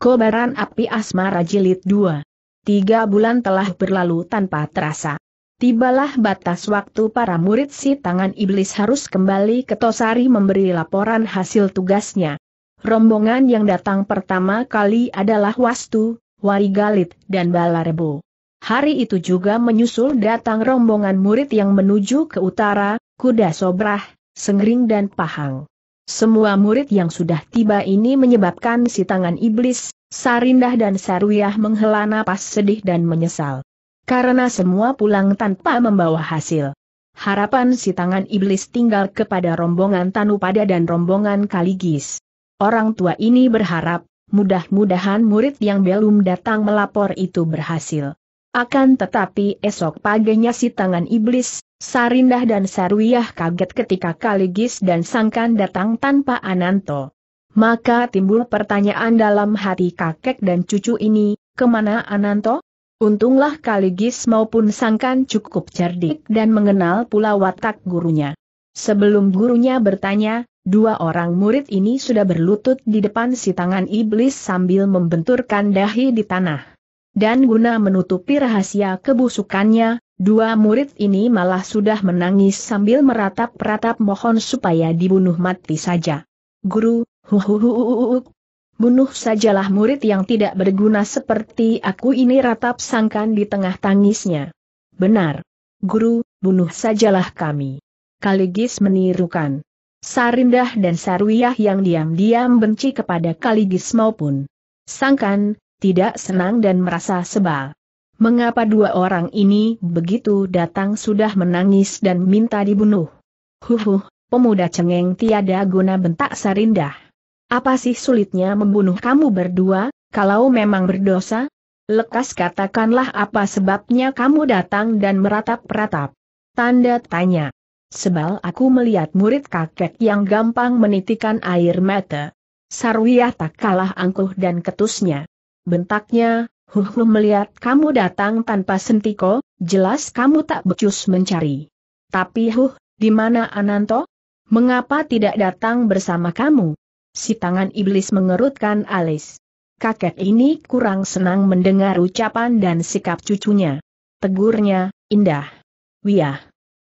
Kobaran Api Asmara Jilid 2. Tiga bulan telah berlalu tanpa terasa. Tibalah batas waktu para murid si tangan iblis harus kembali ke Tosari memberi laporan hasil tugasnya. Rombongan yang datang pertama kali adalah Wastu, Warigalit, dan Balarebo. Hari itu juga menyusul datang rombongan murid yang menuju ke utara, Kuda Sobrah, Sengring dan Pahang. Semua murid yang sudah tiba ini menyebabkan si tangan iblis, Sarindah dan Saruyah menghela napas sedih dan menyesal. Karena semua pulang tanpa membawa hasil. Harapan si tangan iblis tinggal kepada rombongan Tanupada dan rombongan Kaligis. Orang tua ini berharap, mudah-mudahan murid yang belum datang melapor itu berhasil. Akan tetapi esok paginya si tangan iblis, Sarindah dan Sarwiyah kaget ketika Kaligis dan Sangkan datang tanpa Ananto. Maka timbul pertanyaan dalam hati kakek dan cucu ini, kemana Ananto? Untunglah Kaligis maupun Sangkan cukup cerdik dan mengenal pula watak gurunya. Sebelum gurunya bertanya, dua orang murid ini sudah berlutut di depan si tangan iblis sambil membenturkan dahi di tanah. Dan guna menutupi rahasia kebusukannya, dua murid ini malah sudah menangis sambil meratap-ratap mohon supaya dibunuh mati saja. Guru, huhuhuhuhuhuk. Bunuh sajalah murid yang tidak berguna seperti aku ini ratap sangkan di tengah tangisnya. Benar. Guru, bunuh sajalah kami. Kaligis menirukan. Sarindah dan Sarwiyah yang diam-diam benci kepada Kaligis maupun Sangkan, tidak senang dan merasa sebal. Mengapa dua orang ini begitu datang sudah menangis dan minta dibunuh? Huhuh, pemuda cengeng tiada guna bentak Sarindah. Apa sih sulitnya membunuh kamu berdua, kalau memang berdosa? Lekas katakanlah apa sebabnya kamu datang dan meratap-ratap. Tanda tanya. Sebal aku melihat murid kakek yang gampang menitikan air mata. Sarwiyah tak kalah angkuh dan ketusnya bentaknya, Huhu melihat kamu datang tanpa sentiko, jelas kamu tak becus mencari. Tapi Huh, di mana Ananto? Mengapa tidak datang bersama kamu? Si tangan iblis mengerutkan alis. Kakek ini kurang senang mendengar ucapan dan sikap cucunya. Tegurnya, indah. Wiyah.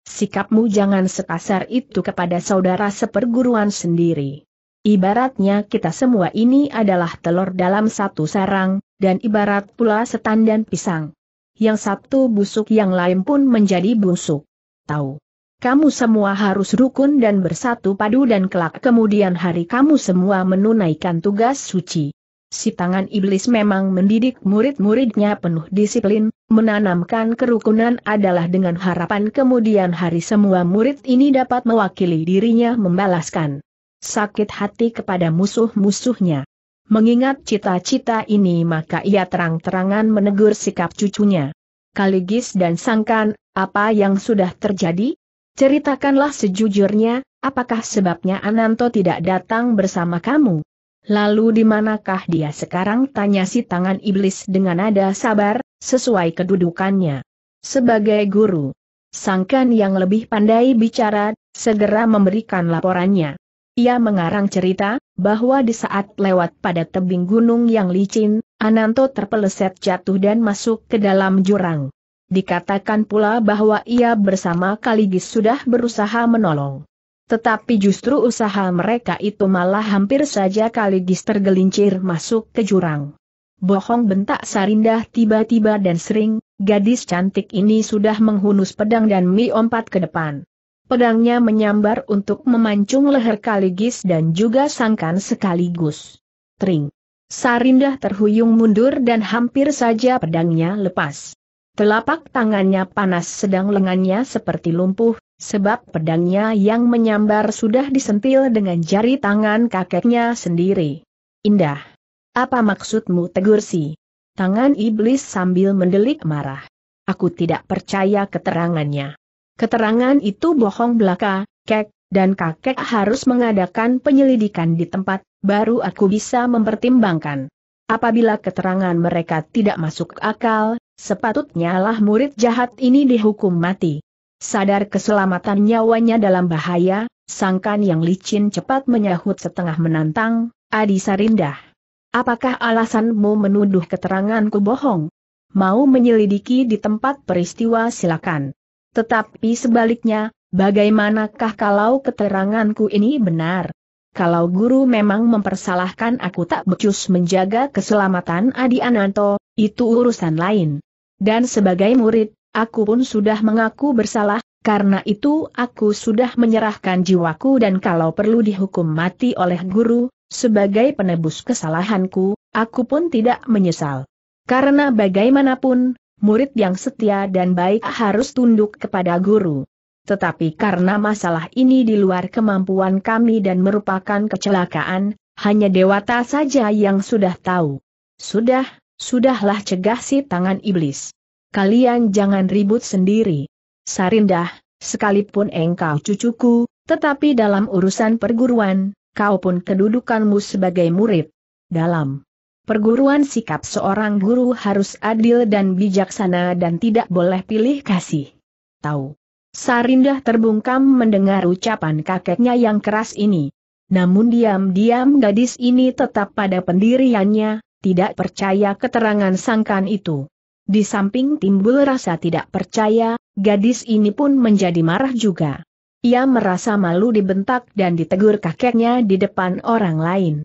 Sikapmu jangan sekasar itu kepada saudara seperguruan sendiri. Ibaratnya kita semua ini adalah telur dalam satu sarang, dan ibarat pula setan dan pisang. Yang satu busuk yang lain pun menjadi busuk. Tahu. Kamu semua harus rukun dan bersatu padu dan kelak kemudian hari kamu semua menunaikan tugas suci. Si tangan iblis memang mendidik murid-muridnya penuh disiplin, menanamkan kerukunan adalah dengan harapan kemudian hari semua murid ini dapat mewakili dirinya membalaskan sakit hati kepada musuh-musuhnya. Mengingat cita-cita ini maka ia terang-terangan menegur sikap cucunya. Kaligis dan sangkan, apa yang sudah terjadi? Ceritakanlah sejujurnya, apakah sebabnya Ananto tidak datang bersama kamu? Lalu di manakah dia sekarang tanya si tangan iblis dengan nada sabar, sesuai kedudukannya. Sebagai guru, sangkan yang lebih pandai bicara, segera memberikan laporannya. Ia mengarang cerita, bahwa di saat lewat pada tebing gunung yang licin, Ananto terpeleset jatuh dan masuk ke dalam jurang. Dikatakan pula bahwa ia bersama Kaligis sudah berusaha menolong. Tetapi justru usaha mereka itu malah hampir saja Kaligis tergelincir masuk ke jurang. Bohong bentak Sarindah tiba-tiba dan sering, gadis cantik ini sudah menghunus pedang dan miompat ke depan. Pedangnya menyambar untuk memancung leher Kaligis dan juga sangkan sekaligus. Tring. Sarindah terhuyung mundur dan hampir saja pedangnya lepas. Telapak tangannya panas sedang lengannya seperti lumpuh, sebab pedangnya yang menyambar sudah disentil dengan jari tangan kakeknya sendiri. Indah. Apa maksudmu tegur si? Tangan iblis sambil mendelik marah. Aku tidak percaya keterangannya. Keterangan itu bohong belaka, kek, dan kakek harus mengadakan penyelidikan di tempat, baru aku bisa mempertimbangkan. Apabila keterangan mereka tidak masuk akal, sepatutnya lah murid jahat ini dihukum mati. Sadar keselamatan nyawanya dalam bahaya, sangkan yang licin cepat menyahut setengah menantang, Adi Sarindah. Apakah alasanmu menuduh keteranganku bohong? Mau menyelidiki di tempat peristiwa silakan. Tetapi sebaliknya, bagaimanakah kalau keteranganku ini benar? Kalau guru memang mempersalahkan aku tak becus menjaga keselamatan Adi Ananto, itu urusan lain. Dan sebagai murid, aku pun sudah mengaku bersalah, karena itu aku sudah menyerahkan jiwaku dan kalau perlu dihukum mati oleh guru, sebagai penebus kesalahanku, aku pun tidak menyesal. Karena bagaimanapun, murid yang setia dan baik harus tunduk kepada guru. Tetapi karena masalah ini di luar kemampuan kami dan merupakan kecelakaan, hanya dewata saja yang sudah tahu. Sudah, sudahlah cegah si tangan iblis. Kalian jangan ribut sendiri. Sarindah, sekalipun engkau cucuku, tetapi dalam urusan perguruan, kau pun kedudukanmu sebagai murid. Dalam perguruan sikap seorang guru harus adil dan bijaksana dan tidak boleh pilih kasih. Tahu. Sarindah terbungkam mendengar ucapan kakeknya yang keras ini. Namun diam-diam gadis ini tetap pada pendiriannya, tidak percaya keterangan sangkan itu. Di samping timbul rasa tidak percaya, gadis ini pun menjadi marah juga. Ia merasa malu dibentak dan ditegur kakeknya di depan orang lain.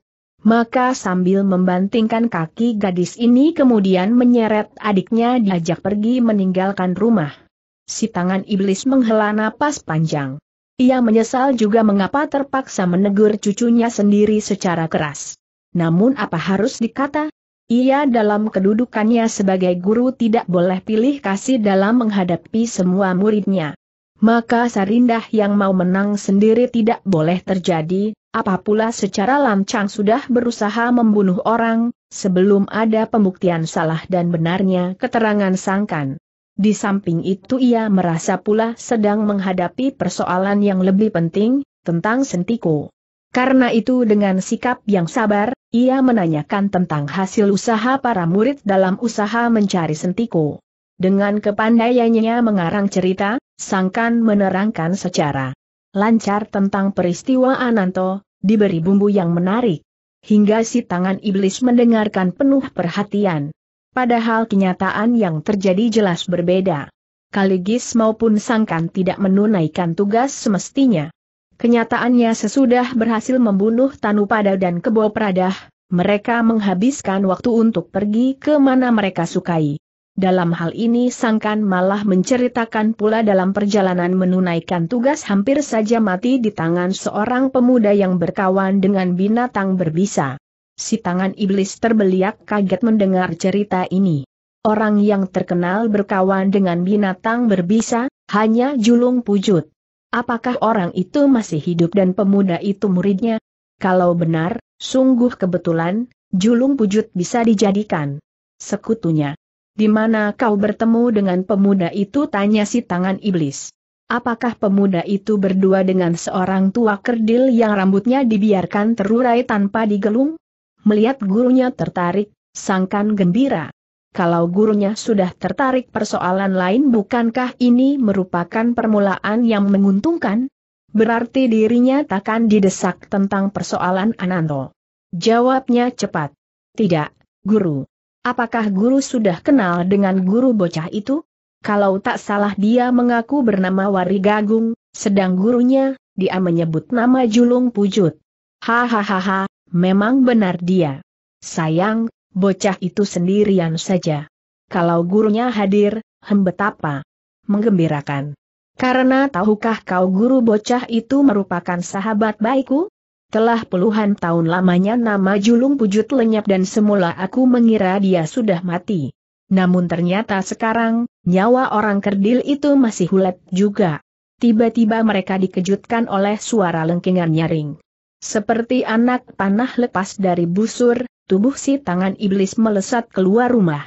Maka sambil membantingkan kaki gadis ini kemudian menyeret adiknya diajak pergi meninggalkan rumah. Si tangan iblis menghela napas panjang. Ia menyesal juga mengapa terpaksa menegur cucunya sendiri secara keras. Namun apa harus dikata? Ia dalam kedudukannya sebagai guru tidak boleh pilih kasih dalam menghadapi semua muridnya maka Sarindah yang mau menang sendiri tidak boleh terjadi, apapula secara lancang sudah berusaha membunuh orang, sebelum ada pembuktian salah dan benarnya keterangan sangkan. Di samping itu ia merasa pula sedang menghadapi persoalan yang lebih penting, tentang sentiku. Karena itu dengan sikap yang sabar, ia menanyakan tentang hasil usaha para murid dalam usaha mencari sentiku. Dengan kepandaiannya mengarang cerita, Sangkan menerangkan secara lancar tentang peristiwa Ananto, diberi bumbu yang menarik. Hingga si tangan iblis mendengarkan penuh perhatian. Padahal kenyataan yang terjadi jelas berbeda. Kaligis maupun Sangkan tidak menunaikan tugas semestinya. Kenyataannya sesudah berhasil membunuh Tanupada dan Kebo Pradah, mereka menghabiskan waktu untuk pergi ke mana mereka sukai. Dalam hal ini Sangkan malah menceritakan pula dalam perjalanan menunaikan tugas hampir saja mati di tangan seorang pemuda yang berkawan dengan binatang berbisa. Si tangan iblis terbeliak kaget mendengar cerita ini. Orang yang terkenal berkawan dengan binatang berbisa, hanya julung pujut. Apakah orang itu masih hidup dan pemuda itu muridnya? Kalau benar, sungguh kebetulan, julung pujut bisa dijadikan sekutunya. Di mana kau bertemu dengan pemuda itu tanya si tangan iblis. Apakah pemuda itu berdua dengan seorang tua kerdil yang rambutnya dibiarkan terurai tanpa digelung? Melihat gurunya tertarik, sangkan gembira. Kalau gurunya sudah tertarik persoalan lain bukankah ini merupakan permulaan yang menguntungkan? Berarti dirinya takkan didesak tentang persoalan Ananto. Jawabnya cepat. Tidak, guru. Apakah guru sudah kenal dengan guru bocah itu? Kalau tak salah dia mengaku bernama Wari Gagung, sedang gurunya, dia menyebut nama Julung Pujut. Hahaha, memang benar dia. Sayang, bocah itu sendirian saja. Kalau gurunya hadir, hembet apa? menggembirakan. Karena tahukah kau guru bocah itu merupakan sahabat baikku? Telah puluhan tahun lamanya nama Julung Pujut lenyap dan semula aku mengira dia sudah mati. Namun ternyata sekarang, nyawa orang kerdil itu masih hulet juga. Tiba-tiba mereka dikejutkan oleh suara lengkingan nyaring. Seperti anak panah lepas dari busur, tubuh si tangan iblis melesat keluar rumah.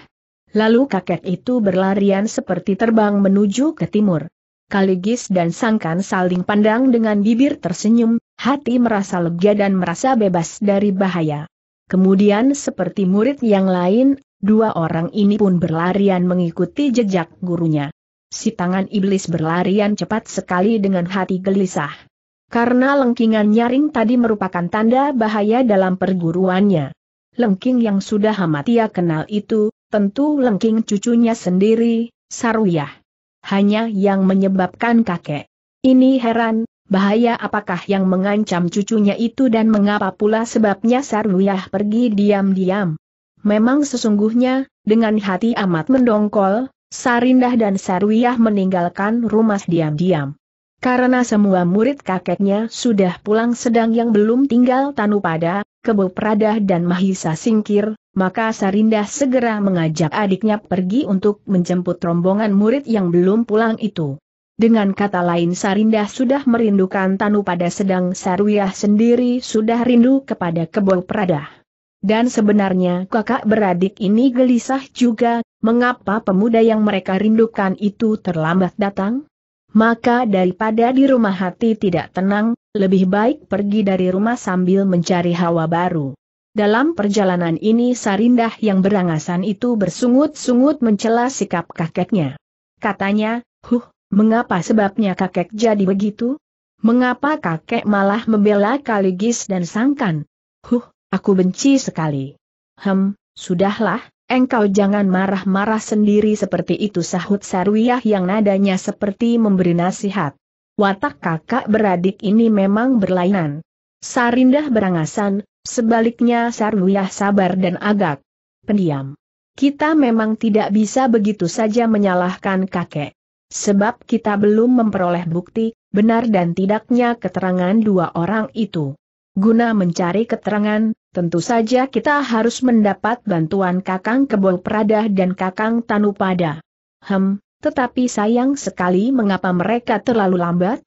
Lalu kakek itu berlarian seperti terbang menuju ke timur. Kaligis dan Sangkan saling pandang dengan bibir tersenyum, Hati merasa lega dan merasa bebas dari bahaya. Kemudian seperti murid yang lain, dua orang ini pun berlarian mengikuti jejak gurunya. Si tangan iblis berlarian cepat sekali dengan hati gelisah. Karena lengkingan nyaring tadi merupakan tanda bahaya dalam perguruannya. Lengking yang sudah amat ia kenal itu, tentu lengking cucunya sendiri, Saruyah. Hanya yang menyebabkan kakek. Ini heran, bahaya apakah yang mengancam cucunya itu dan mengapa pula sebabnya Sarwiyah pergi diam-diam. Memang sesungguhnya, dengan hati amat mendongkol, Sarindah dan Sarwiyah meninggalkan rumah diam-diam. Karena semua murid kakeknya sudah pulang sedang yang belum tinggal Tanupada, Kebu Pradah dan Mahisa singkir, maka Sarindah segera mengajak adiknya pergi untuk menjemput rombongan murid yang belum pulang itu. Dengan kata lain Sarindah sudah merindukan Tanu pada sedang Sarwiyah sendiri sudah rindu kepada Kebo Pradah. Dan sebenarnya kakak beradik ini gelisah juga, mengapa pemuda yang mereka rindukan itu terlambat datang? Maka daripada di rumah hati tidak tenang, lebih baik pergi dari rumah sambil mencari hawa baru. Dalam perjalanan ini Sarindah yang berangasan itu bersungut-sungut mencela sikap kakeknya. Katanya, huh, Mengapa sebabnya kakek jadi begitu? Mengapa kakek malah membela Kaligis dan Sangkan? Huh, aku benci sekali. Hem, sudahlah, engkau jangan marah-marah sendiri seperti itu sahut Sarwiyah yang nadanya seperti memberi nasihat. Watak kakak beradik ini memang berlainan. Sarindah berangasan, sebaliknya Sarwiyah sabar dan agak pendiam. Kita memang tidak bisa begitu saja menyalahkan kakek. Sebab kita belum memperoleh bukti, benar dan tidaknya keterangan dua orang itu. Guna mencari keterangan, tentu saja kita harus mendapat bantuan Kakang Kebol Prada dan Kakang Tanupada. Hem, tetapi sayang sekali mengapa mereka terlalu lambat?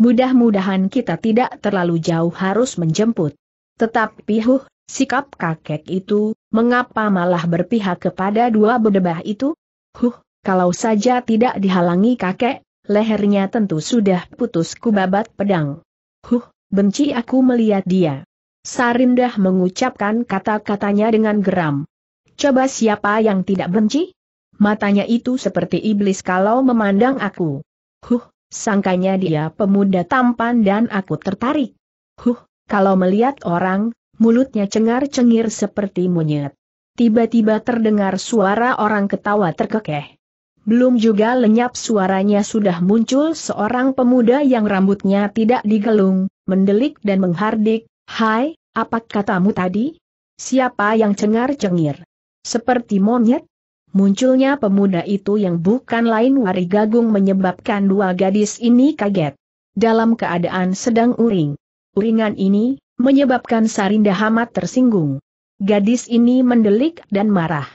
Mudah-mudahan kita tidak terlalu jauh harus menjemput. Tetapi huh, sikap kakek itu, mengapa malah berpihak kepada dua bedebah itu? Huh, kalau saja tidak dihalangi kakek, lehernya tentu sudah putus kubabat pedang. Huh, benci aku melihat dia. Sarindah mengucapkan kata-katanya dengan geram. Coba siapa yang tidak benci? Matanya itu seperti iblis kalau memandang aku. Huh, sangkanya dia pemuda tampan dan aku tertarik. Huh, kalau melihat orang, mulutnya cengar-cengir seperti monyet. Tiba-tiba terdengar suara orang ketawa terkekeh. Belum juga lenyap suaranya sudah muncul seorang pemuda yang rambutnya tidak digelung, mendelik dan menghardik, Hai, apa katamu tadi? Siapa yang cengar-cengir? Seperti monyet? Munculnya pemuda itu yang bukan lain Wari Gagung menyebabkan dua gadis ini kaget. Dalam keadaan sedang uring. Uringan ini, menyebabkan Sarinda Hamat tersinggung. Gadis ini mendelik dan marah.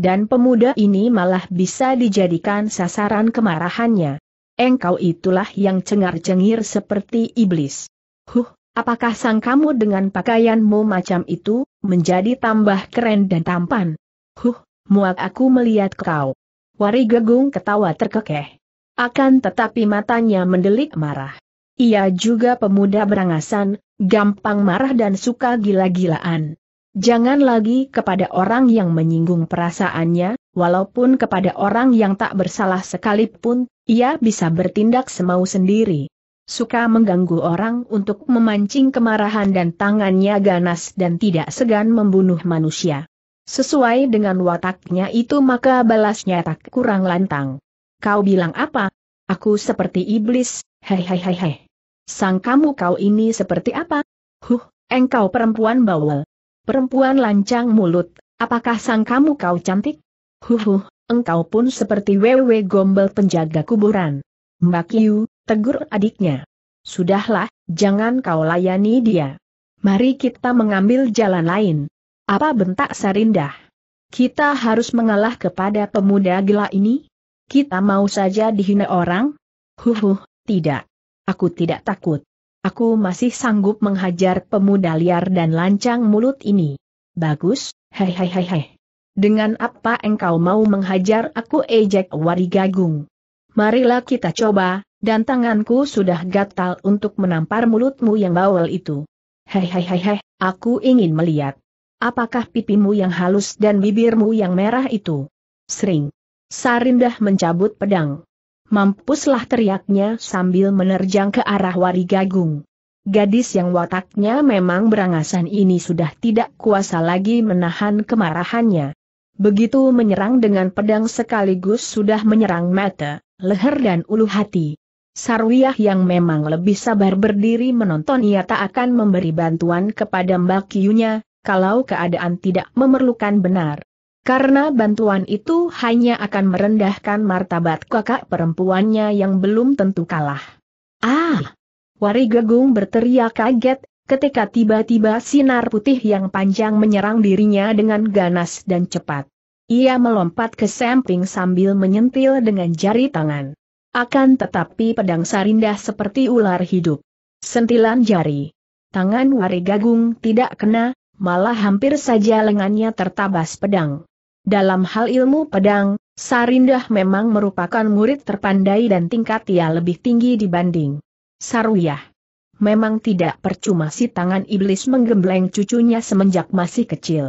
Dan pemuda ini malah bisa dijadikan sasaran kemarahannya. Engkau itulah yang cengar-cengir seperti iblis. Huh, apakah sang kamu dengan pakaianmu macam itu, menjadi tambah keren dan tampan? Huh, muak aku melihat kau. Wari Gegung ketawa terkekeh. Akan tetapi matanya mendelik marah. Ia juga pemuda berangasan, gampang marah dan suka gila-gilaan. Jangan lagi kepada orang yang menyinggung perasaannya, walaupun kepada orang yang tak bersalah sekalipun, ia bisa bertindak semau sendiri. Suka mengganggu orang untuk memancing kemarahan dan tangannya ganas dan tidak segan membunuh manusia. Sesuai dengan wataknya itu maka balasnya tak kurang lantang. Kau bilang apa? Aku seperti iblis, hehehehe. Sang kamu kau ini seperti apa? Huh, engkau perempuan bawel. Perempuan lancang mulut, apakah sang kamu kau cantik? Huhuh, engkau pun seperti wewe gombel penjaga kuburan. Mbak Yu, tegur adiknya. Sudahlah, jangan kau layani dia. Mari kita mengambil jalan lain. Apa bentak Sarindah? Kita harus mengalah kepada pemuda gila ini? Kita mau saja dihina orang? Huhuh, tidak. Aku tidak takut. Aku masih sanggup menghajar pemuda liar dan lancang mulut ini. Bagus, hei hei hei Dengan apa engkau mau menghajar aku ejek wari gagung? Marilah kita coba, dan tanganku sudah gatal untuk menampar mulutmu yang bawel itu. Hei hei hei hei, aku ingin melihat. Apakah pipimu yang halus dan bibirmu yang merah itu? Sering. Sarindah mencabut pedang. Mampuslah teriaknya sambil menerjang ke arah wari gagung. Gadis yang wataknya memang berangasan ini sudah tidak kuasa lagi menahan kemarahannya. Begitu menyerang dengan pedang sekaligus sudah menyerang mata, leher dan ulu hati. Sarwiah yang memang lebih sabar berdiri menonton ia tak akan memberi bantuan kepada Mbak Kiyunya, kalau keadaan tidak memerlukan benar. Karena bantuan itu hanya akan merendahkan martabat kakak perempuannya yang belum tentu kalah. Ah! Wari Gagung berteriak kaget, ketika tiba-tiba sinar putih yang panjang menyerang dirinya dengan ganas dan cepat. Ia melompat ke samping sambil menyentil dengan jari tangan. Akan tetapi pedang sarindah seperti ular hidup. Sentilan jari. Tangan Wari Gagung tidak kena, malah hampir saja lengannya tertabas pedang. Dalam hal ilmu pedang, Sarindah memang merupakan murid terpandai dan tingkat ia lebih tinggi dibanding Saruyah. Memang tidak percuma si tangan iblis menggembleng cucunya semenjak masih kecil.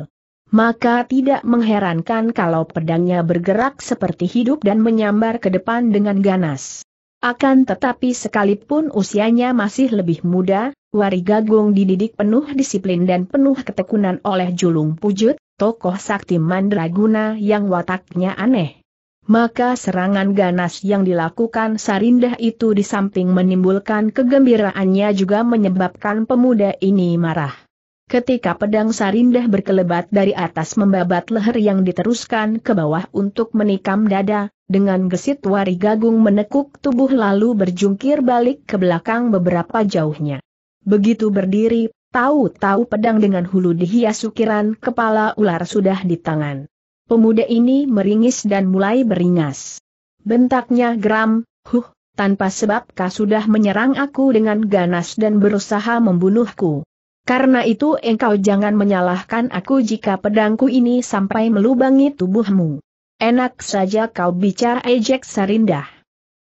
Maka tidak mengherankan kalau pedangnya bergerak seperti hidup dan menyambar ke depan dengan ganas. Akan tetapi sekalipun usianya masih lebih muda, Wari Gagung dididik penuh disiplin dan penuh ketekunan oleh Julung Pujut, tokoh sakti mandraguna yang wataknya aneh. Maka serangan ganas yang dilakukan Sarindah itu di samping menimbulkan kegembiraannya juga menyebabkan pemuda ini marah. Ketika pedang Sarindah berkelebat dari atas membabat leher yang diteruskan ke bawah untuk menikam dada, dengan gesit Wari Gagung menekuk tubuh lalu berjungkir balik ke belakang beberapa jauhnya. Begitu berdiri, tahu-tahu pedang dengan hulu dihias ukiran kepala ular sudah di tangan. Pemuda ini meringis dan mulai beringas. Bentaknya geram, huh, tanpa sebab kau sudah menyerang aku dengan ganas dan berusaha membunuhku. Karena itu engkau jangan menyalahkan aku jika pedangku ini sampai melubangi tubuhmu. Enak saja kau bicara ejek sarindah.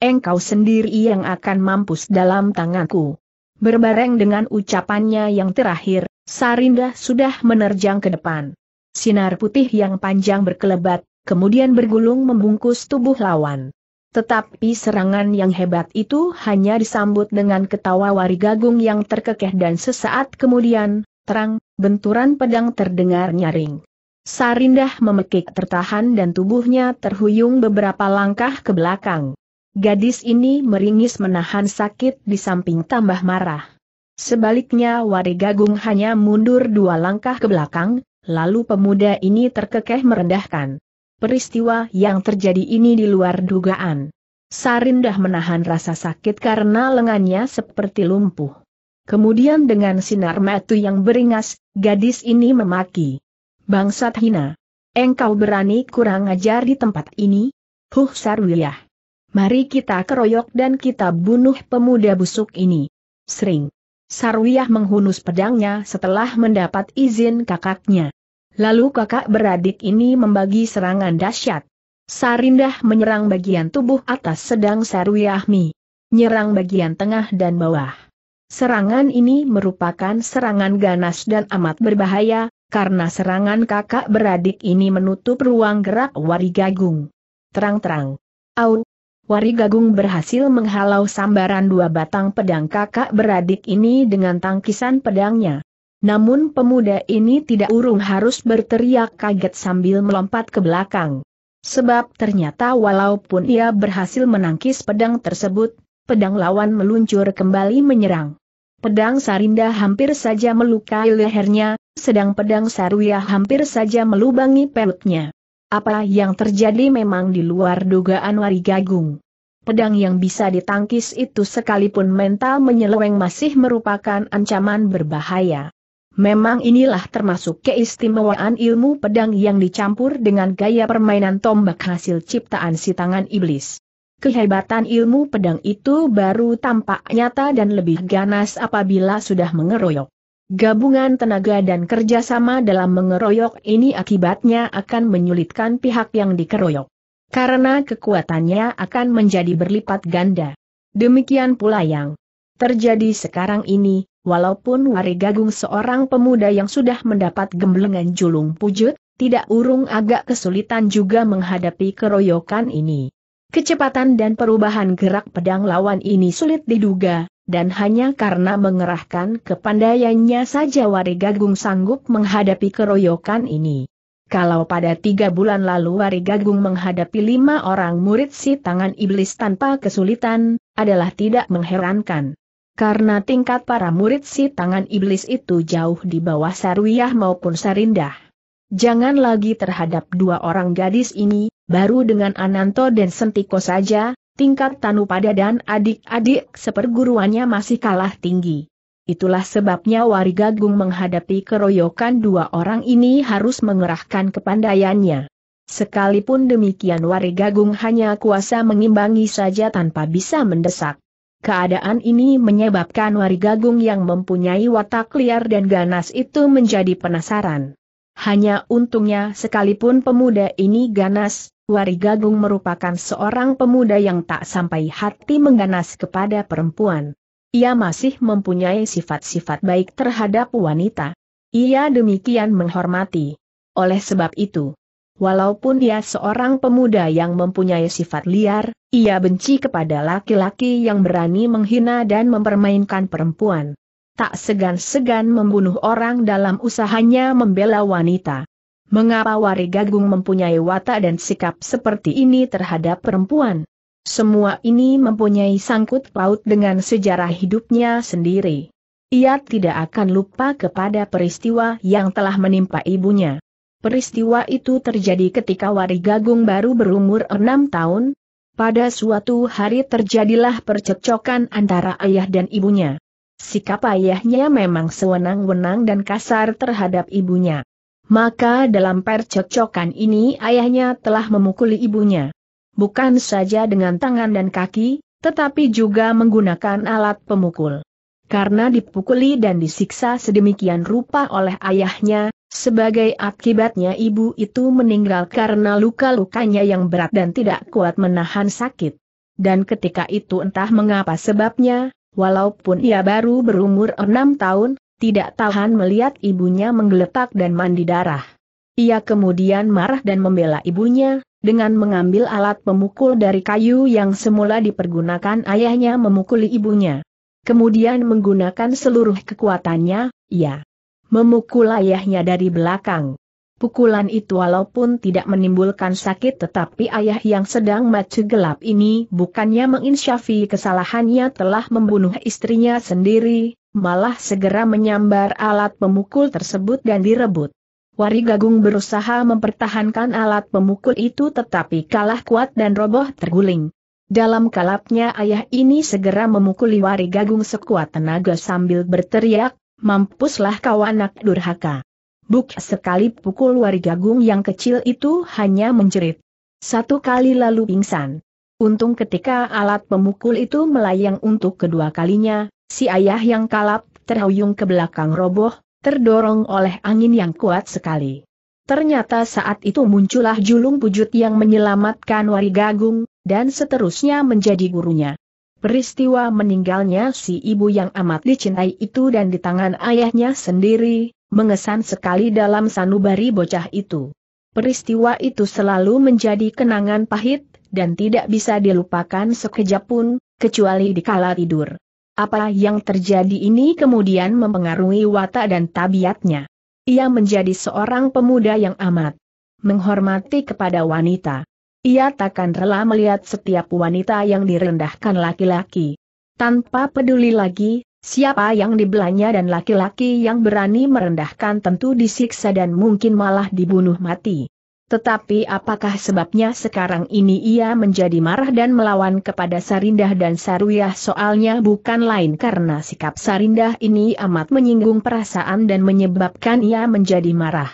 Engkau sendiri yang akan mampus dalam tanganku. Berbareng dengan ucapannya yang terakhir, Sarinda sudah menerjang ke depan. Sinar putih yang panjang berkelebat, kemudian bergulung membungkus tubuh lawan. Tetapi serangan yang hebat itu hanya disambut dengan ketawa Wari Gagung yang terkekeh dan sesaat kemudian, terang, benturan pedang terdengar nyaring. Sarindah memekik tertahan dan tubuhnya terhuyung beberapa langkah ke belakang. Gadis ini meringis menahan sakit di samping tambah marah. Sebaliknya Wari Gagung hanya mundur dua langkah ke belakang, lalu pemuda ini terkekeh merendahkan. Peristiwa yang terjadi ini di luar dugaan. Sarindah menahan rasa sakit karena lengannya seperti lumpuh. Kemudian dengan sinar matu yang beringas, gadis ini memaki. Bangsat hina. Engkau berani kurang ajar di tempat ini? Huh Sarwiyah. Mari kita keroyok dan kita bunuh pemuda busuk ini. Sering. Sarwiyah menghunus pedangnya setelah mendapat izin kakaknya. Lalu kakak beradik ini membagi serangan dahsyat. Sarindah menyerang bagian tubuh atas sedang Sarwiyahmi nyerang bagian tengah dan bawah. Serangan ini merupakan serangan ganas dan amat berbahaya, karena serangan kakak beradik ini menutup ruang gerak wari gagung. Terang-terang. Aun Wari Gagung berhasil menghalau sambaran dua batang pedang kakak beradik ini dengan tangkisan pedangnya. Namun pemuda ini tidak urung harus berteriak kaget sambil melompat ke belakang. Sebab ternyata walaupun ia berhasil menangkis pedang tersebut, pedang lawan meluncur kembali menyerang. Pedang Sarinda hampir saja melukai lehernya, sedang pedang Saruya hampir saja melubangi perutnya. Apa yang terjadi memang di luar dugaan Wari Gagung. Pedang yang bisa ditangkis itu sekalipun mental menyeleweng masih merupakan ancaman berbahaya. Memang inilah termasuk keistimewaan ilmu pedang yang dicampur dengan gaya permainan tombak hasil ciptaan si tangan iblis. Kehebatan ilmu pedang itu baru tampak nyata dan lebih ganas apabila sudah mengeroyok. Gabungan tenaga dan kerjasama dalam mengeroyok ini akibatnya akan menyulitkan pihak yang dikeroyok. Karena kekuatannya akan menjadi berlipat ganda. Demikian pula yang terjadi sekarang ini, walaupun Wari seorang pemuda yang sudah mendapat gemblengan julung pujut, tidak urung agak kesulitan juga menghadapi keroyokan ini. Kecepatan dan perubahan gerak pedang lawan ini sulit diduga, dan hanya karena mengerahkan kepandaiannya saja Wari Gagung sanggup menghadapi keroyokan ini. Kalau pada tiga bulan lalu Wari Gagung menghadapi lima orang murid si tangan iblis tanpa kesulitan, adalah tidak mengherankan. Karena tingkat para murid si tangan iblis itu jauh di bawah Sarwiyah maupun Sarindah. Jangan lagi terhadap dua orang gadis ini, baru dengan Ananto dan Sentiko saja, tingkat Tanupada dan adik-adik seperguruannya masih kalah tinggi. Itulah sebabnya Wari Gagung menghadapi keroyokan dua orang ini harus mengerahkan kepandaiannya. Sekalipun demikian Wari Gagung hanya kuasa mengimbangi saja tanpa bisa mendesak. Keadaan ini menyebabkan Wari Gagung yang mempunyai watak liar dan ganas itu menjadi penasaran. Hanya untungnya sekalipun pemuda ini ganas, Wari Gagung merupakan seorang pemuda yang tak sampai hati mengganas kepada perempuan. Ia masih mempunyai sifat-sifat baik terhadap wanita. Ia demikian menghormati. Oleh sebab itu, walaupun ia seorang pemuda yang mempunyai sifat liar, ia benci kepada laki-laki yang berani menghina dan mempermainkan perempuan. Tak segan-segan membunuh orang dalam usahanya membela wanita. Mengapa Wari Gagung mempunyai watak dan sikap seperti ini terhadap perempuan? Semua ini mempunyai sangkut paut dengan sejarah hidupnya sendiri. Ia tidak akan lupa kepada peristiwa yang telah menimpa ibunya. Peristiwa itu terjadi ketika Wari Gagung baru berumur enam tahun. Pada suatu hari terjadilah percekcokan antara ayah dan ibunya. Sikap ayahnya memang sewenang-wenang dan kasar terhadap ibunya. Maka dalam percekcokan ini ayahnya telah memukuli ibunya. Bukan saja dengan tangan dan kaki, tetapi juga menggunakan alat pemukul. Karena dipukuli dan disiksa sedemikian rupa oleh ayahnya, sebagai akibatnya ibu itu meninggal karena luka-lukanya yang berat dan tidak kuat menahan sakit. Dan ketika itu entah mengapa sebabnya, walaupun ia baru berumur enam tahun, tidak tahan melihat ibunya menggeletak dan mandi darah. Ia kemudian marah dan membela ibunya, dengan mengambil alat pemukul dari kayu yang semula dipergunakan ayahnya memukuli ibunya. Kemudian menggunakan seluruh kekuatannya, ia memukul ayahnya dari belakang. Pukulan itu walaupun tidak menimbulkan sakit tetapi ayah yang sedang macu gelap ini bukannya menginsyafi kesalahannya telah membunuh istrinya sendiri, malah segera menyambar alat pemukul tersebut dan direbut. Wari Gagung berusaha mempertahankan alat pemukul itu tetapi kalah kuat dan roboh terguling. Dalam kalapnya ayah ini segera memukuli Wari Gagung sekuat tenaga sambil berteriak, mampuslah kau anak durhaka. Buk sekali pukul Wari Gagung yang kecil itu hanya menjerit. Satu kali lalu pingsan. Untung ketika alat pemukul itu melayang untuk kedua kalinya, Si ayah yang kalap, terhuyung ke belakang roboh, terdorong oleh angin yang kuat sekali. Ternyata saat itu muncullah julung pujut yang menyelamatkan Wari Gagung, dan seterusnya menjadi gurunya. Peristiwa meninggalnya si ibu yang amat dicintai itu dan di tangan ayahnya sendiri, mengesan sekali dalam sanubari bocah itu. Peristiwa itu selalu menjadi kenangan pahit, dan tidak bisa dilupakan sekejap pun, kecuali di kala tidur. Apa yang terjadi ini kemudian mempengaruhi watak dan tabiatnya. Ia menjadi seorang pemuda yang amat menghormati kepada wanita. Ia takkan rela melihat setiap wanita yang direndahkan laki-laki. Tanpa peduli lagi, siapa yang dibelanya dan laki-laki yang berani merendahkan tentu disiksa dan mungkin malah dibunuh mati. Tetapi apakah sebabnya sekarang ini ia menjadi marah dan melawan kepada Sarindah dan Saruyah soalnya bukan lain karena sikap Sarindah ini amat menyinggung perasaan dan menyebabkan ia menjadi marah.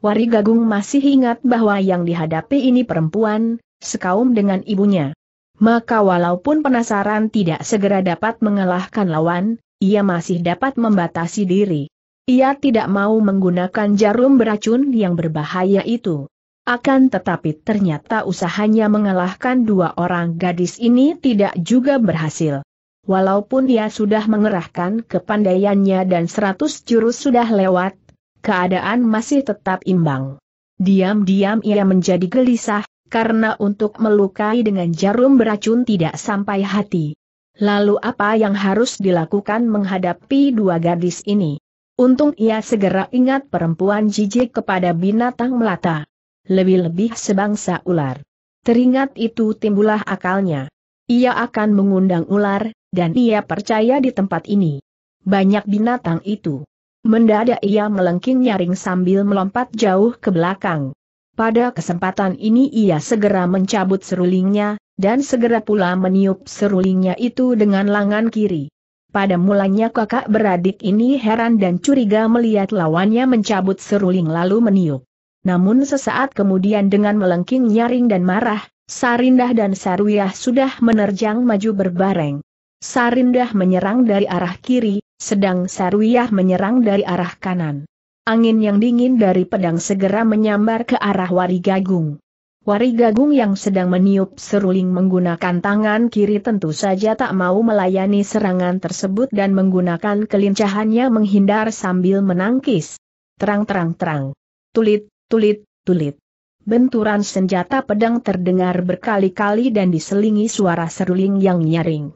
Wari Gagung masih ingat bahwa yang dihadapi ini perempuan, sekaum dengan ibunya. Maka walaupun penasaran tidak segera dapat mengalahkan lawan, ia masih dapat membatasi diri. Ia tidak mau menggunakan jarum beracun yang berbahaya itu. Akan tetapi ternyata usahanya mengalahkan dua orang gadis ini tidak juga berhasil. Walaupun ia sudah mengerahkan kepandaiannya dan seratus jurus sudah lewat, keadaan masih tetap imbang. Diam-diam ia menjadi gelisah, karena untuk melukai dengan jarum beracun tidak sampai hati. Lalu apa yang harus dilakukan menghadapi dua gadis ini? Untung ia segera ingat perempuan jijik kepada binatang melata lebih-lebih sebangsa ular. Teringat itu timbullah akalnya. Ia akan mengundang ular, dan ia percaya di tempat ini. Banyak binatang itu. Mendadak ia melengking nyaring sambil melompat jauh ke belakang. Pada kesempatan ini ia segera mencabut serulingnya, dan segera pula meniup serulingnya itu dengan lengan kiri. Pada mulanya kakak beradik ini heran dan curiga melihat lawannya mencabut seruling lalu meniup. Namun sesaat kemudian dengan melengking nyaring dan marah, Sarindah dan Sarwiyah sudah menerjang maju berbareng. Sarindah menyerang dari arah kiri, sedang Sarwiyah menyerang dari arah kanan. Angin yang dingin dari pedang segera menyambar ke arah Warigagung. Warigagung yang sedang meniup seruling menggunakan tangan kiri tentu saja tak mau melayani serangan tersebut dan menggunakan kelincahannya menghindar sambil menangkis. Terang-terang-terang. Tulit, Tulit, tulit. Benturan senjata pedang terdengar berkali-kali dan diselingi suara seruling yang nyaring.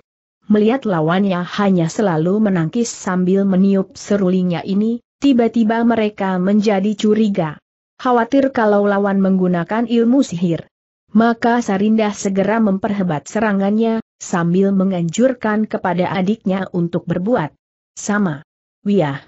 Melihat lawannya hanya selalu menangkis sambil meniup serulingnya ini, tiba-tiba mereka menjadi curiga. Khawatir kalau lawan menggunakan ilmu sihir. Maka Sarinda segera memperhebat serangannya, sambil menganjurkan kepada adiknya untuk berbuat sama. Wiyah!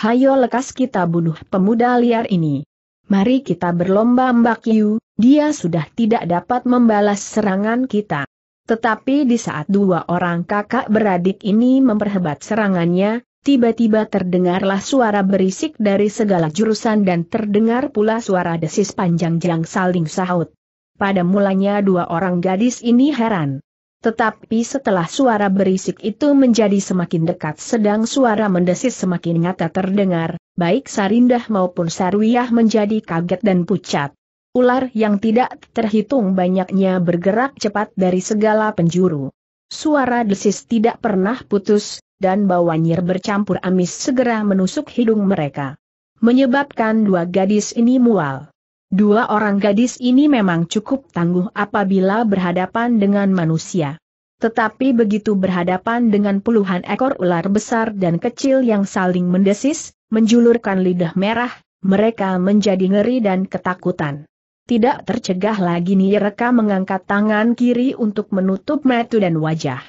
Hayo lekas kita bunuh pemuda liar ini. Mari kita berlomba Mbak Yu, dia sudah tidak dapat membalas serangan kita. Tetapi di saat dua orang kakak beradik ini memperhebat serangannya, tiba-tiba terdengarlah suara berisik dari segala jurusan dan terdengar pula suara desis panjang jang saling sahut. Pada mulanya dua orang gadis ini heran. Tetapi setelah suara berisik itu menjadi semakin dekat sedang suara mendesis semakin nyata terdengar, baik Sarindah maupun Sarwiyah menjadi kaget dan pucat. Ular yang tidak terhitung banyaknya bergerak cepat dari segala penjuru. Suara desis tidak pernah putus, dan bau anyir bercampur amis segera menusuk hidung mereka. Menyebabkan dua gadis ini mual. Dua orang gadis ini memang cukup tangguh apabila berhadapan dengan manusia. Tetapi begitu berhadapan dengan puluhan ekor ular besar dan kecil yang saling mendesis, menjulurkan lidah merah, mereka menjadi ngeri dan ketakutan. Tidak tercegah lagi Nireka mengangkat tangan kiri untuk menutup mata dan wajah.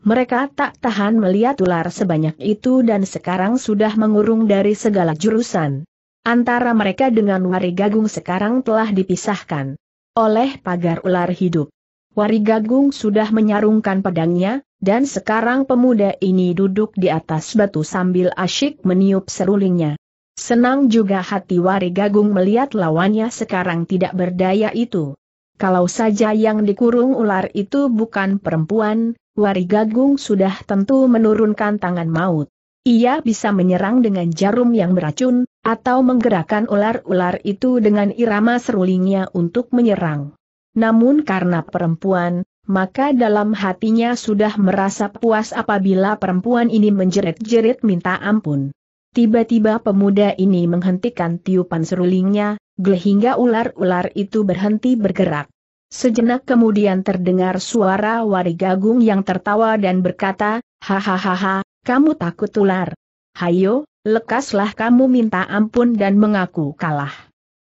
Mereka tak tahan melihat ular sebanyak itu dan sekarang sudah mengurung dari segala jurusan. Antara mereka dengan Wari Gagung sekarang telah dipisahkan oleh pagar ular hidup. Wari Gagung sudah menyarungkan pedangnya, dan sekarang pemuda ini duduk di atas batu sambil asyik meniup serulingnya. Senang juga hati Wari Gagung melihat lawannya sekarang tidak berdaya itu. Kalau saja yang dikurung ular itu bukan perempuan, Wari Gagung sudah tentu menurunkan tangan maut. Ia bisa menyerang dengan jarum yang beracun, atau menggerakkan ular-ular itu dengan irama serulingnya untuk menyerang. Namun karena perempuan, maka dalam hatinya sudah merasa puas apabila perempuan ini menjerit-jerit minta ampun. Tiba-tiba pemuda ini menghentikan tiupan serulingnya, hingga ular-ular itu berhenti bergerak. Sejenak kemudian terdengar suara Wari Gagung yang tertawa dan berkata, Hahaha, kamu takut ular. Hayo, lekaslah kamu minta ampun dan mengaku kalah.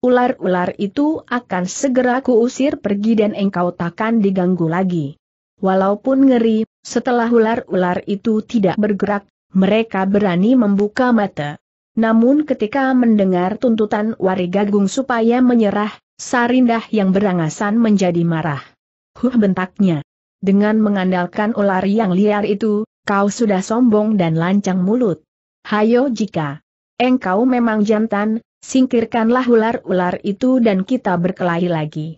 Ular-ular itu akan segera kuusir pergi dan engkau takkan diganggu lagi. Walaupun ngeri, setelah ular-ular itu tidak bergerak, mereka berani membuka mata. Namun ketika mendengar tuntutan Warigagung supaya menyerah, Sarindah yang berangasan menjadi marah. Huh bentaknya. Dengan mengandalkan ular yang liar itu, Kau sudah sombong dan lancang mulut. Hayo jika engkau memang jantan, singkirkanlah ular-ular itu dan kita berkelahi lagi.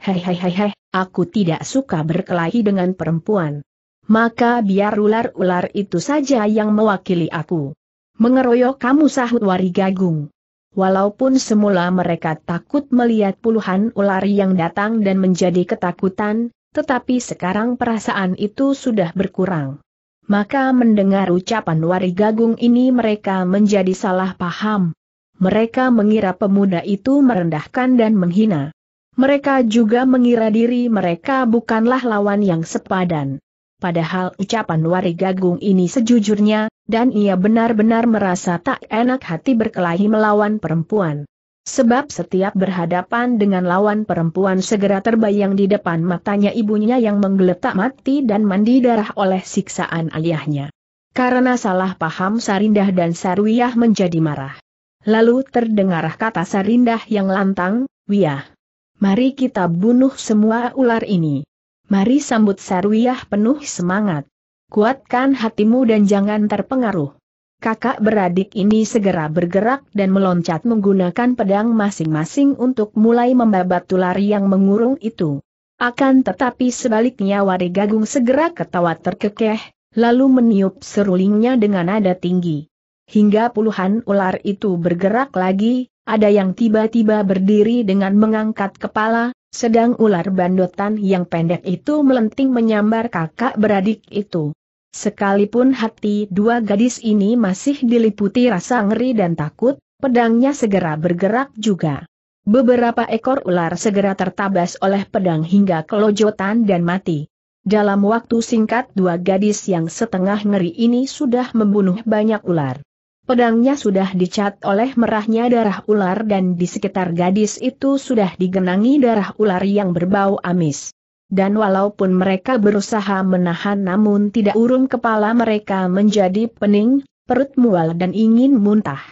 Hehehehe, aku tidak suka berkelahi dengan perempuan. Maka biar ular-ular itu saja yang mewakili aku. Mengeroyok kamu sahut wari gagung. Walaupun semula mereka takut melihat puluhan ular yang datang dan menjadi ketakutan, tetapi sekarang perasaan itu sudah berkurang. Maka mendengar ucapan Wari Gagung ini mereka menjadi salah paham. Mereka mengira pemuda itu merendahkan dan menghina. Mereka juga mengira diri mereka bukanlah lawan yang sepadan. Padahal ucapan Wari Gagung ini sejujurnya, dan ia benar-benar merasa tak enak hati berkelahi melawan perempuan. Sebab setiap berhadapan dengan lawan perempuan segera terbayang di depan matanya ibunya yang menggeletak mati dan mandi darah oleh siksaan ayahnya. Karena salah paham Sarindah dan Sarwiyah menjadi marah. Lalu terdengar kata Sarindah yang lantang, Wiyah. Mari kita bunuh semua ular ini. Mari sambut Sarwiyah penuh semangat. Kuatkan hatimu dan jangan terpengaruh kakak beradik ini segera bergerak dan meloncat menggunakan pedang masing-masing untuk mulai membabat tular yang mengurung itu. Akan tetapi sebaliknya Wari Gagung segera ketawa terkekeh, lalu meniup serulingnya dengan nada tinggi. Hingga puluhan ular itu bergerak lagi, ada yang tiba-tiba berdiri dengan mengangkat kepala, sedang ular bandotan yang pendek itu melenting menyambar kakak beradik itu. Sekalipun hati dua gadis ini masih diliputi rasa ngeri dan takut, pedangnya segera bergerak juga. Beberapa ekor ular segera tertabas oleh pedang hingga kelojotan dan mati. Dalam waktu singkat dua gadis yang setengah ngeri ini sudah membunuh banyak ular. Pedangnya sudah dicat oleh merahnya darah ular dan di sekitar gadis itu sudah digenangi darah ular yang berbau amis. Dan walaupun mereka berusaha menahan namun tidak urung kepala mereka menjadi pening, perut mual dan ingin muntah.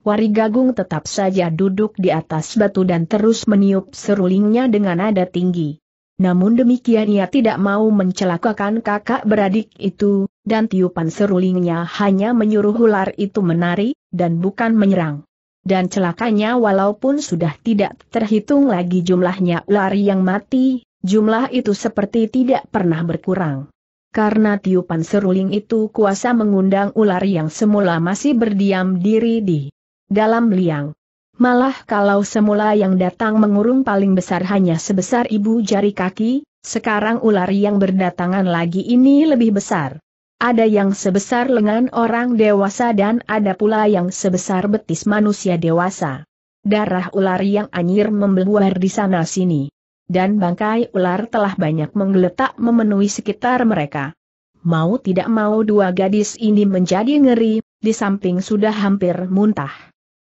Wari Gagung tetap saja duduk di atas batu dan terus meniup serulingnya dengan nada tinggi. Namun demikian ia tidak mau mencelakakan kakak beradik itu, dan tiupan serulingnya hanya menyuruh ular itu menari, dan bukan menyerang. Dan celakanya walaupun sudah tidak terhitung lagi jumlahnya ular yang mati, Jumlah itu seperti tidak pernah berkurang. Karena tiupan seruling itu kuasa mengundang ular yang semula masih berdiam diri di dalam liang. Malah kalau semula yang datang mengurung paling besar hanya sebesar ibu jari kaki, sekarang ular yang berdatangan lagi ini lebih besar. Ada yang sebesar lengan orang dewasa dan ada pula yang sebesar betis manusia dewasa. Darah ular yang anyir membeluar di sana-sini dan bangkai ular telah banyak menggeletak memenuhi sekitar mereka. Mau tidak mau dua gadis ini menjadi ngeri, di samping sudah hampir muntah.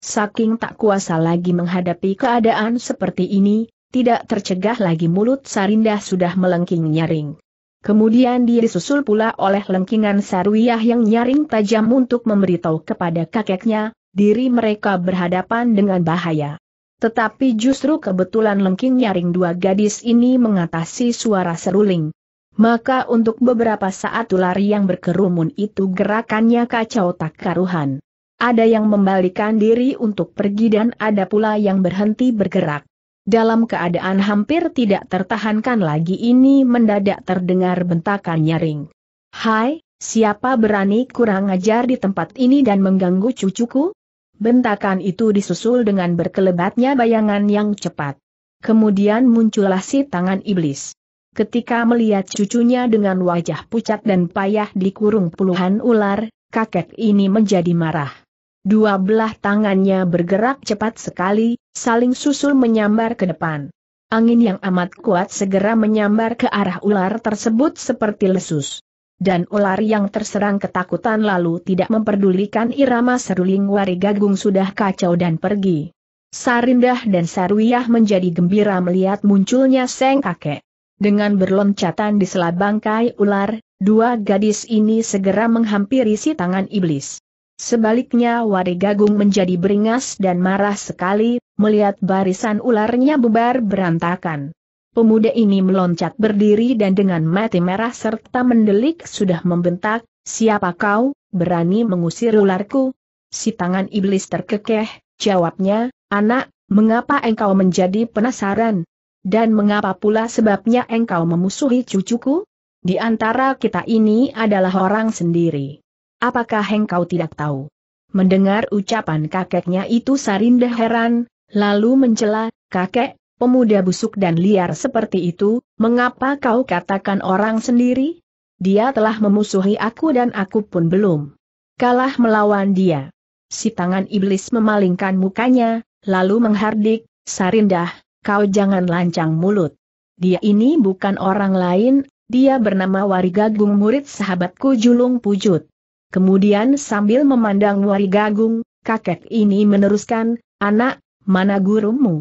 Saking tak kuasa lagi menghadapi keadaan seperti ini, tidak tercegah lagi mulut Sarinda sudah melengking nyaring. Kemudian dia disusul pula oleh lengkingan Sarwiyah yang nyaring tajam untuk memberitahu kepada kakeknya, diri mereka berhadapan dengan bahaya. Tetapi justru kebetulan lengking nyaring dua gadis ini mengatasi suara seruling. Maka untuk beberapa saat ular yang berkerumun itu gerakannya kacau tak karuhan. Ada yang membalikan diri untuk pergi dan ada pula yang berhenti bergerak. Dalam keadaan hampir tidak tertahankan lagi ini mendadak terdengar bentakan nyaring. Hai, siapa berani kurang ajar di tempat ini dan mengganggu cucuku? Bentakan itu disusul dengan berkelebatnya bayangan yang cepat. Kemudian muncullah si tangan iblis. Ketika melihat cucunya dengan wajah pucat dan payah dikurung puluhan ular, kakek ini menjadi marah. Dua belah tangannya bergerak cepat sekali, saling susul menyambar ke depan. Angin yang amat kuat segera menyambar ke arah ular tersebut seperti lesus dan ular yang terserang ketakutan lalu tidak memperdulikan irama seruling wari gagung sudah kacau dan pergi. Sarindah dan Sarwiyah menjadi gembira melihat munculnya Seng Kakek. Dengan berloncatan di sela bangkai ular, dua gadis ini segera menghampiri si tangan iblis. Sebaliknya Wari Gagung menjadi beringas dan marah sekali, melihat barisan ularnya bubar berantakan. Pemuda ini meloncat berdiri dan dengan mati merah serta mendelik sudah membentak, siapa kau, berani mengusir ularku? Si tangan iblis terkekeh, jawabnya, anak, mengapa engkau menjadi penasaran? Dan mengapa pula sebabnya engkau memusuhi cucuku? Di antara kita ini adalah orang sendiri. Apakah engkau tidak tahu? Mendengar ucapan kakeknya itu Sarinda heran, lalu mencela, kakek, pemuda busuk dan liar seperti itu, mengapa kau katakan orang sendiri? Dia telah memusuhi aku dan aku pun belum kalah melawan dia. Si tangan iblis memalingkan mukanya, lalu menghardik, Sarindah, kau jangan lancang mulut. Dia ini bukan orang lain, dia bernama Warigagung murid sahabatku Julung Pujut. Kemudian sambil memandang Warigagung, kakek ini meneruskan, anak, mana gurumu?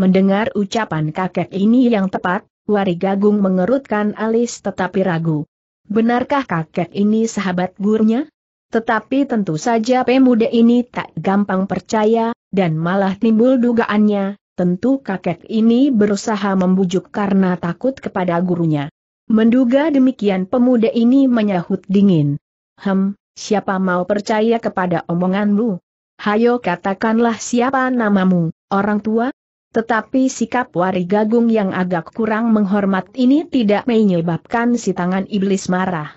Mendengar ucapan kakek ini yang tepat, Wari Gagung mengerutkan alis tetapi ragu. Benarkah kakek ini sahabat gurunya? Tetapi tentu saja pemuda ini tak gampang percaya, dan malah timbul dugaannya, tentu kakek ini berusaha membujuk karena takut kepada gurunya. Menduga demikian pemuda ini menyahut dingin. Hem, siapa mau percaya kepada omonganmu? Hayo katakanlah siapa namamu, orang tua? Tetapi sikap Wari Gagung yang agak kurang menghormat ini tidak menyebabkan si tangan iblis marah.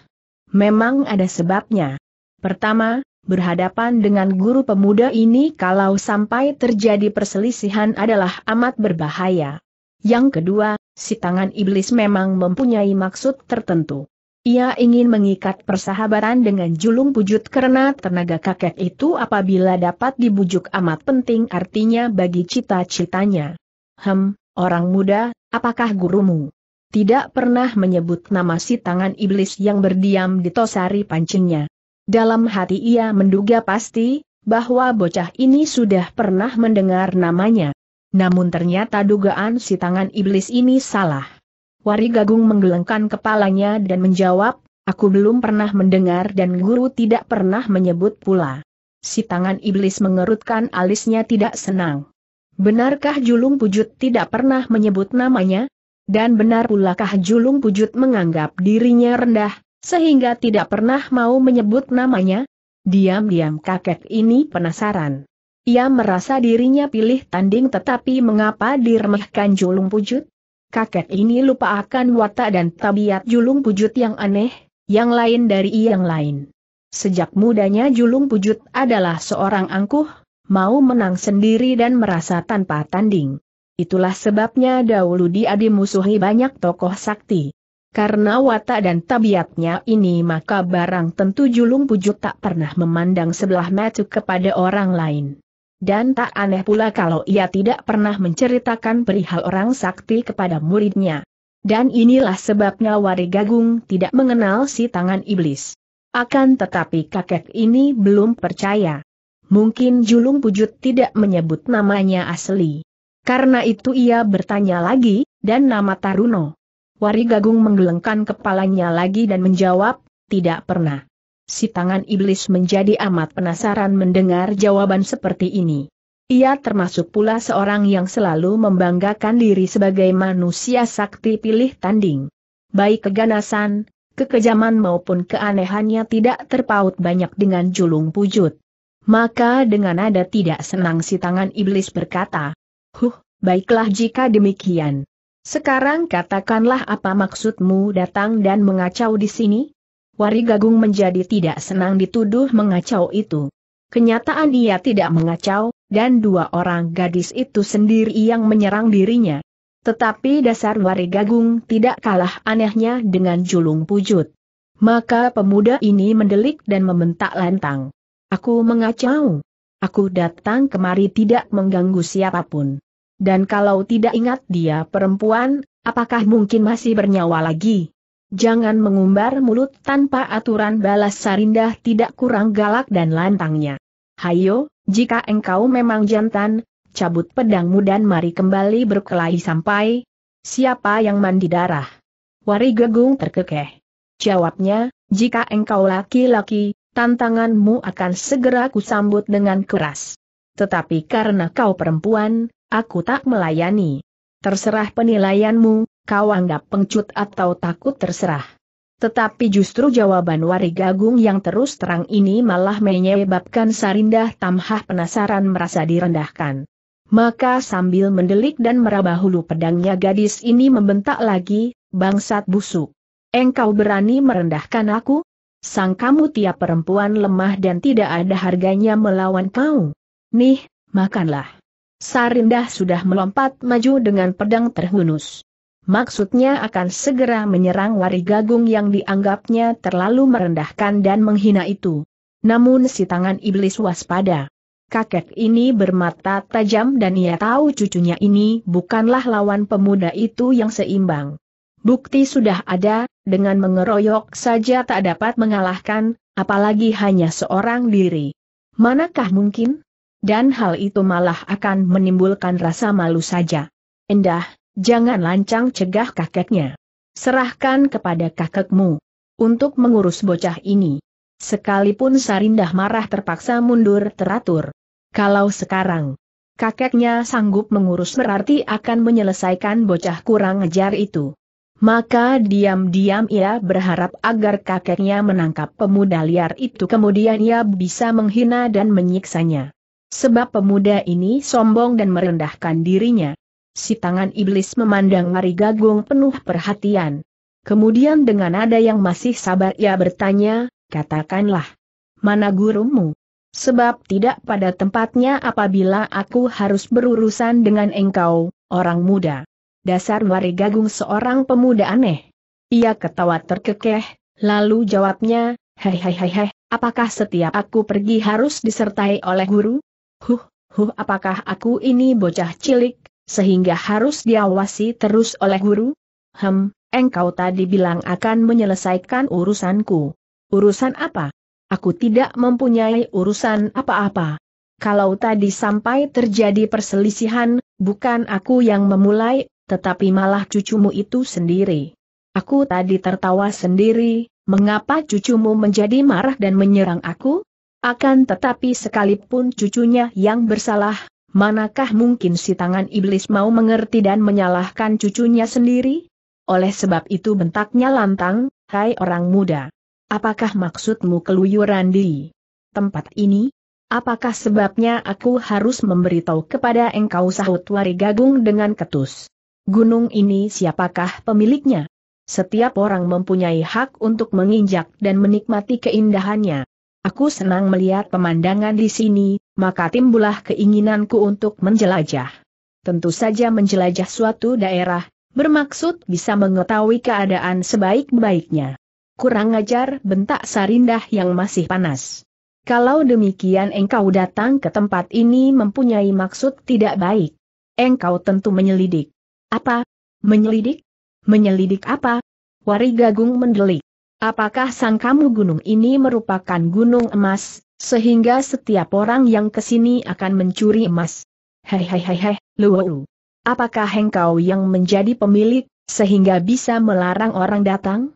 Memang ada sebabnya. Pertama, berhadapan dengan guru pemuda ini kalau sampai terjadi perselisihan adalah amat berbahaya. Yang kedua, si tangan iblis memang mempunyai maksud tertentu. Ia ingin mengikat persahabatan dengan julung pujut karena tenaga kakek itu apabila dapat dibujuk amat penting artinya bagi cita-citanya. Hem, orang muda, apakah gurumu? Tidak pernah menyebut nama si tangan iblis yang berdiam di tosari pancingnya. Dalam hati ia menduga pasti, bahwa bocah ini sudah pernah mendengar namanya. Namun ternyata dugaan si tangan iblis ini salah. Wari Gagung menggelengkan kepalanya dan menjawab, aku belum pernah mendengar dan guru tidak pernah menyebut pula. Si tangan iblis mengerutkan alisnya tidak senang. Benarkah Julung Pujut tidak pernah menyebut namanya? Dan benar pulakah Julung Pujut menganggap dirinya rendah, sehingga tidak pernah mau menyebut namanya? Diam-diam kakek ini penasaran. Ia merasa dirinya pilih tanding tetapi mengapa diremehkan Julung Pujut? kakek ini lupa akan watak dan tabiat julung pujut yang aneh, yang lain dari yang lain. Sejak mudanya julung pujut adalah seorang angkuh, mau menang sendiri dan merasa tanpa tanding. Itulah sebabnya dahulu dia dimusuhi banyak tokoh sakti. Karena watak dan tabiatnya ini maka barang tentu julung Pujut tak pernah memandang sebelah mata kepada orang lain. Dan tak aneh pula kalau ia tidak pernah menceritakan perihal orang sakti kepada muridnya. Dan inilah sebabnya Wari Gagung tidak mengenal si tangan iblis. Akan tetapi kakek ini belum percaya. Mungkin Julung Pujut tidak menyebut namanya asli. Karena itu ia bertanya lagi, dan nama Taruno. Wari Gagung menggelengkan kepalanya lagi dan menjawab, tidak pernah si tangan iblis menjadi amat penasaran mendengar jawaban seperti ini. Ia termasuk pula seorang yang selalu membanggakan diri sebagai manusia sakti pilih tanding. Baik keganasan, kekejaman maupun keanehannya tidak terpaut banyak dengan julung pujut. Maka dengan nada tidak senang si tangan iblis berkata, Huh, baiklah jika demikian. Sekarang katakanlah apa maksudmu datang dan mengacau di sini? Wari Gagung menjadi tidak senang dituduh mengacau itu. Kenyataan dia tidak mengacau, dan dua orang gadis itu sendiri yang menyerang dirinya. Tetapi dasar Wari Gagung tidak kalah anehnya dengan julung pujut. Maka pemuda ini mendelik dan membentak lantang. Aku mengacau. Aku datang kemari tidak mengganggu siapapun. Dan kalau tidak ingat dia perempuan, apakah mungkin masih bernyawa lagi? Jangan mengumbar mulut tanpa aturan balas Sarindah tidak kurang galak dan lantangnya. Hayo, jika engkau memang jantan, cabut pedangmu dan mari kembali berkelahi sampai siapa yang mandi darah. Wari Gegung terkekeh. Jawabnya, jika engkau laki-laki, tantanganmu akan segera kusambut dengan keras. Tetapi karena kau perempuan, aku tak melayani. Terserah penilaianmu, kau anggap pengecut atau takut terserah. Tetapi justru jawaban Warigagung yang terus terang ini malah menyebabkan Sarindah Tamhah penasaran merasa direndahkan. Maka sambil mendelik dan meraba hulu pedangnya gadis ini membentak lagi, bangsat busuk. Engkau berani merendahkan aku? Sang kamu tiap perempuan lemah dan tidak ada harganya melawan kau. Nih, makanlah. Sarindah sudah melompat maju dengan pedang terhunus maksudnya akan segera menyerang Warigagung yang dianggapnya terlalu merendahkan dan menghina itu. Namun si tangan iblis waspada. Kakek ini bermata tajam dan ia tahu cucunya ini bukanlah lawan pemuda itu yang seimbang. Bukti sudah ada, dengan mengeroyok saja tak dapat mengalahkan, apalagi hanya seorang diri. Manakah mungkin? Dan hal itu malah akan menimbulkan rasa malu saja. Endah, Jangan lancang cegah kakeknya. Serahkan kepada kakekmu. Untuk mengurus bocah ini. Sekalipun Sarindah marah terpaksa mundur teratur. Kalau sekarang, kakeknya sanggup mengurus berarti akan menyelesaikan bocah kurang ajar itu. Maka diam-diam ia berharap agar kakeknya menangkap pemuda liar itu kemudian ia bisa menghina dan menyiksanya. Sebab pemuda ini sombong dan merendahkan dirinya si tangan iblis memandang Mari Gagung penuh perhatian. Kemudian dengan nada yang masih sabar ia bertanya, katakanlah, mana gurumu? Sebab tidak pada tempatnya apabila aku harus berurusan dengan engkau, orang muda. Dasar Mari Gagung seorang pemuda aneh. Ia ketawa terkekeh, lalu jawabnya, hei hei hei hei, apakah setiap aku pergi harus disertai oleh guru? Huh, huh apakah aku ini bocah cilik, sehingga harus diawasi terus oleh guru? Hem, engkau tadi bilang akan menyelesaikan urusanku. Urusan apa? Aku tidak mempunyai urusan apa-apa. Kalau tadi sampai terjadi perselisihan, bukan aku yang memulai, tetapi malah cucumu itu sendiri. Aku tadi tertawa sendiri, mengapa cucumu menjadi marah dan menyerang aku? Akan tetapi sekalipun cucunya yang bersalah, Manakah mungkin si tangan iblis mau mengerti dan menyalahkan cucunya sendiri? Oleh sebab itu bentaknya lantang, hai orang muda. Apakah maksudmu keluyuran di tempat ini? Apakah sebabnya aku harus memberitahu kepada engkau sahut wari gagung dengan ketus? Gunung ini siapakah pemiliknya? Setiap orang mempunyai hak untuk menginjak dan menikmati keindahannya. Aku senang melihat pemandangan di sini, maka timbullah keinginanku untuk menjelajah. Tentu saja menjelajah suatu daerah, bermaksud bisa mengetahui keadaan sebaik-baiknya. Kurang ajar bentak Sarindah yang masih panas. Kalau demikian engkau datang ke tempat ini mempunyai maksud tidak baik. Engkau tentu menyelidik. Apa? Menyelidik? Menyelidik apa? Wari Gagung mendelik. Apakah sang kamu gunung ini merupakan gunung emas, sehingga setiap orang yang kesini akan mencuri emas. Hehehehe, Luwu. Apakah engkau yang menjadi pemilik, sehingga bisa melarang orang datang?